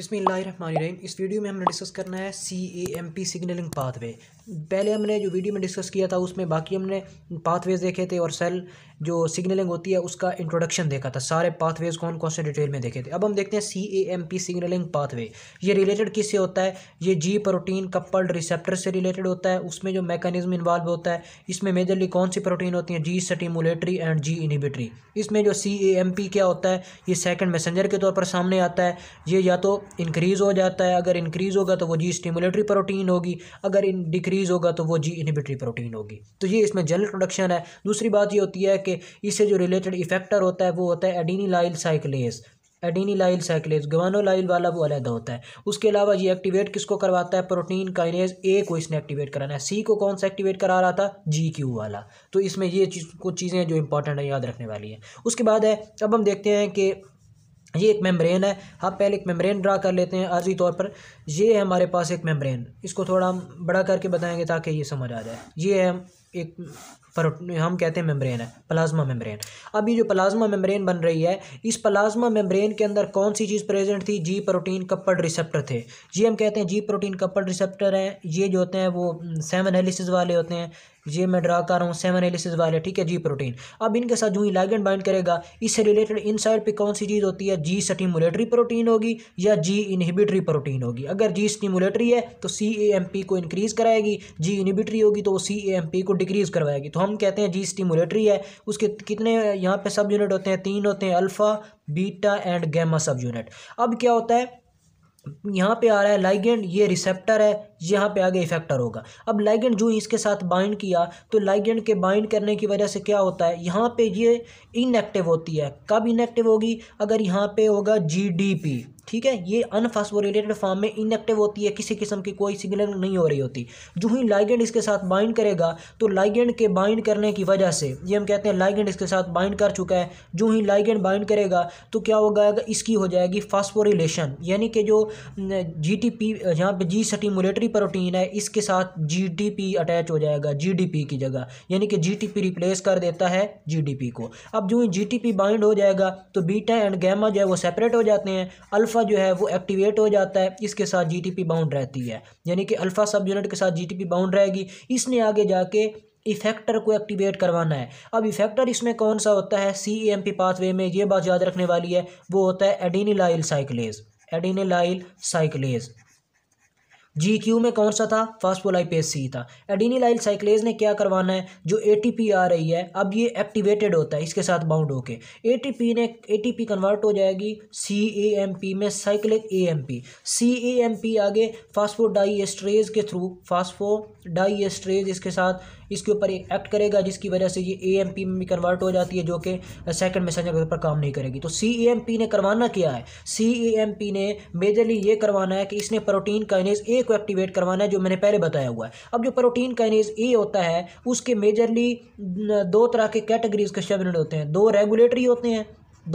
रही इस वीडियो में हमने डिस्कस करना है C A M P signalling pathway पहले हमने जो वीडियो में डिस्कस किया था उसमें बाकी हमने पाथवेज देखे थे और सेल जो सिग्नलिंग होती है उसका इंट्रोडक्शन देखा था सारे पाथवेज कौन कौन से डिटेल में देखे थे अब हम देखते हैं C A M P signalling pathway ये रिलेटेड किससे होता है ये जी प्रोटीन कपल्ड रिसेप्टर से रिलेटेड होता है उसमें जो मैकेनिज्म इन्वॉल्व होता है इसमें मेजरली कौन सी प्रोटीन होती है जी सटीमुलेटरी एंड जी इनिबिटरी इसमें जो सी ए एम पी क्या होता है ये सेकेंड मैसेंजर के तौर पर सामने आता है ये या तो इंक्रीज़ हो जाता है अगर इंक्रीज़ होगा तो वो जी स्टिमुलेटरी प्रोटीन होगी अगर इन डिक्रीज़ होगा तो वो जी इनिबिटरी प्रोटीन होगी तो ये इसमें जनरल प्रोडक्शन है दूसरी बात ये होती है कि इससे जो रिलेटेड इफेक्टर होता है वो होता है एडीनीलाइल साइक्लेस एडीनीलाइल गवानो गवानोलाइल वाला वो अलहदा होता है उसके अलावा ये एक्टिवेट किसको करवाता है प्रोटीन काइनेज ए को इसने एक्टिवेट कराना है सी को कौन सा एक्टिवेट करा रहा था जी क्यू वाला तो इसमें ये चीज़ कुछ चीज़ें जो इंपॉर्टेंट है याद रखने वाली हैं उसके बाद है अब हम देखते हैं कि ये एक मेम्ब्रेन है हम हाँ पहले एक मेम्ब्रेन ड्रा कर लेते हैं अर्जी तौर पर ये है हमारे पास एक मेम्ब्रेन इसको थोड़ा हम बड़ा करके बताएंगे ताकि ये समझ आ जाए ये है एक पर हम कहते हैं मेम्ब्रेन है प्लाज्मा मेम्ब्रेन अब ये जो प्लाज्मा मेम्ब्रेन बन रही है इस प्लाज्मा मेम्ब्रेन के अंदर कौन सी चीज़ प्रेजेंट थी जी प्रोटीन कपड़ रिसेप्टर थे ये हम कहते हैं जी प्रोटीन कपड़ रिसेप्टर हैं ये जो होते हैं वो सेवन हेलिसिस वाले होते हैं ये मैं ड्रा कर रहा हूँ सेवन एलिसिस वाले ठीक है जी प्रोटीन अब इनके साथ जो ही लाइगेंड बाइंड करेगा इससे रिलेटेड इन साइड पर कौन सी चीज़ होती है जी स्टिमुलेटरी प्रोटीन होगी या जी इनहिबिटरी प्रोटीन होगी अगर जी स्टिमुलेटरी है तो सी ए एम पी को इंक्रीज़ कराएगी जी इनहिबिटरी होगी तो वो सी ए एम पी को डिक्रीज़ करवाएगी तो हम कहते हैं जी स्टिमुलेटरी है उसके कितने यहाँ पे सब यूनिट होते हैं तीन होते हैं alpha beta and gamma subunit अब क्या होता है यहाँ पे आ रहा है लाइगेंड ये रिसेप्टर है यहाँ पे आगे इफेक्टर होगा अब लाइगेंड जो इसके साथ बाइंड किया तो लाइगेंड के बाइंड करने की वजह से क्या होता है यहाँ पे ये इनएक्टिव होती है कब इनएक्टिव होगी अगर यहाँ पे होगा जीडीपी ठीक है ये अनफास्फोरेटेड फॉर्म में इनएक्टिव होती है किसी किस्म की कोई सिग्नल नहीं हो रही होती जो ही लाइगेंड इसके साथ बाइंड करेगा तो लाइगेंड के बाइंड करने की वजह से ये हम कहते हैं लाइगेंड इसके साथ बाइंड कर चुका है जो ही लाइगेंड बाइंड करेगा तो क्या होगा इसकी हो जाएगी फास्फोरिलेशन यानी कि जो जी टी पी यहाँ पर जी सटीमोलेटरी प्रोटीन है इसके साथ जी डी पी अटैच हो जाएगा जी डी पी की जगह यानी कि जी टी पी रिप्लेस कर देता है जी डी पी को अब जो ही जी टी पी बाइंड हो जाएगा तो बीटा एंड गैमा जो है वो सेपरेट हो जाते हैं अल्फा अल्फ़ा जो है वो एक्टिवेट हो जाता है इसके साथ जी टी बाउंड रहती है यानी कि अल्फ़ा सब यूनिट के साथ जी टी बाउंड रहेगी इसने आगे जाके इफेक्टर को एक्टिवेट करवाना है अब इफेक्टर इसमें कौन सा होता है सी एम पी पाथवे में ये बात याद रखने वाली है वो होता है एडीनिलाइल साइकिलेज एडीनिलाइल साइकिलेज जी क्यू में कौन सा था फॉस्फोलाइपेज सी था लाइल साइक्लेज ने क्या करवाना है जो एटीपी आ रही है अब ये एक्टिवेटेड होता है इसके साथ बाउंड होके एटीपी ने एटीपी कन्वर्ट हो जाएगी सी पी में cyclic P C M P आगे एस्ट्रेज के थ्रू एस्ट्रेज इसके साथ इसके ऊपर एक एक्ट करेगा जिसकी वजह से ये पी में भी कन्वर्ट हो जाती है जो कि सेकंड मैसेंजर के ऊपर काम नहीं करेगी तो सी ए एम पी ने करवाना क्या है सी ए एम पी ने मेजरली ये करवाना है कि इसने प्रोटीन काइनेज ए को एक्टिवेट करवाना है जो मैंने पहले बताया हुआ है अब जो प्रोटीन काइनेज ए होता है उसके मेजरली दो तरह के कैटेगरीज के सब यूनिट होते हैं दो रेगुलेटरी होते हैं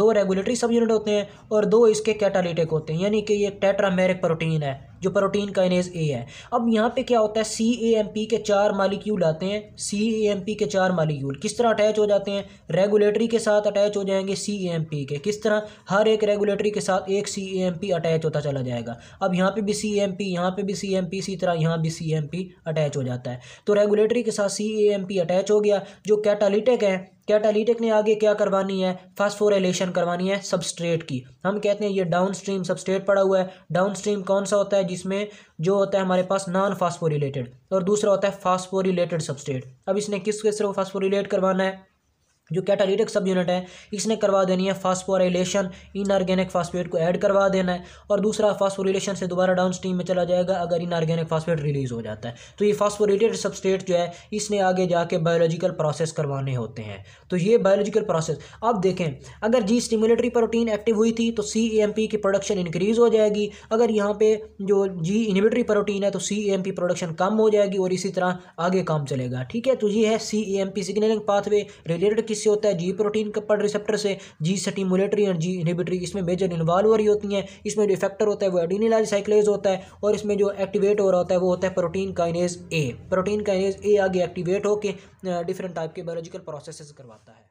दो रेगुलेटरी सब यूनिट होते हैं और दो इसके कैटालिटिक होते हैं यानी कि ये टेट्रामेरिक प्रोटीन है जो प्रोटीन काइनेज ए है अब यहाँ पे क्या होता है सी ए एम पी के चार मालिक्यूल आते हैं सी ए एम पी के चार मालिक्यूल किस तरह अटैच हो जाते हैं रेगुलेटरी के साथ अटैच हो जाएंगे सी ए एम पी के किस तरह हर एक रेगुलेटरी के साथ एक C A M P attach होता चला जाएगा अब यहाँ पे भी सी एम पी यहाँ पे भी सी एम पी इसी तरह यहाँ भी सी एम पी अटैच हो जाता है तो रेगुलेटरी के साथ C A M P attach हो गया जो कैटालिटिक है क्या टेलीटेक ने आगे क्या करवानी है फास्फोरेलेशन करवानी है सबस्ट्रेट की हम कहते हैं ये डाउन स्ट्रीम सबस्ट्रेट पड़ा हुआ है डाउन स्ट्रीम कौन सा होता है जिसमें जो होता है हमारे पास नॉन फास्फोरिलेटेड और दूसरा होता है फास्फोरिलेटेड सबस्ट्रेट अब इसने किस किस फास्फोरिलेट करवाना है जो कैटालिटिक सब यूनिट है इसने करवा देनी है फास्फोराइलेशन इनऑर्गेनिक फास्फेट को ऐड करवा देना है और दूसरा फास्फोरिलेशन से दोबारा डाउन स्ट्रीम में चला जाएगा अगर इनऑर्गेनिक फास्फेट रिलीज़ हो जाता है तो ये फास्फोरेटेड सबस्टेट जो है इसने आगे जाके बायोलॉजिकल प्रोसेस करवाने होते हैं तो ये बायोलॉजिकल प्रोसेस अब देखें अगर जी स्टिमुलेटरी प्रोटीन एक्टिव हुई थी तो सी एम पी की प्रोडक्शन इंक्रीज़ हो जाएगी अगर यहाँ पर जो जी इनिबिटरी प्रोटीन है तो सी एम पी प्रोडक्शन कम हो जाएगी और इसी तरह आगे काम चलेगा ठीक है तो ये है C M P signalling pathway related किस किससे होता है जी प्रोटीन कपड़ रिसेप्टर से जी सटीमुलेटरी और जी इनहिबिटरी इसमें मेजर इन्वॉल्व हो रही होती हैं इसमें जो इफेक्टर होता है वो एडीनिलाज साइक्लेज होता है और इसमें जो एक्टिवेट हो रहा होता है वो होता है protein kinase A protein kinase A आगे एक्टिवेट होकर डिफरेंट टाइप के बायोलॉजिकल प्रोसेस करवाता है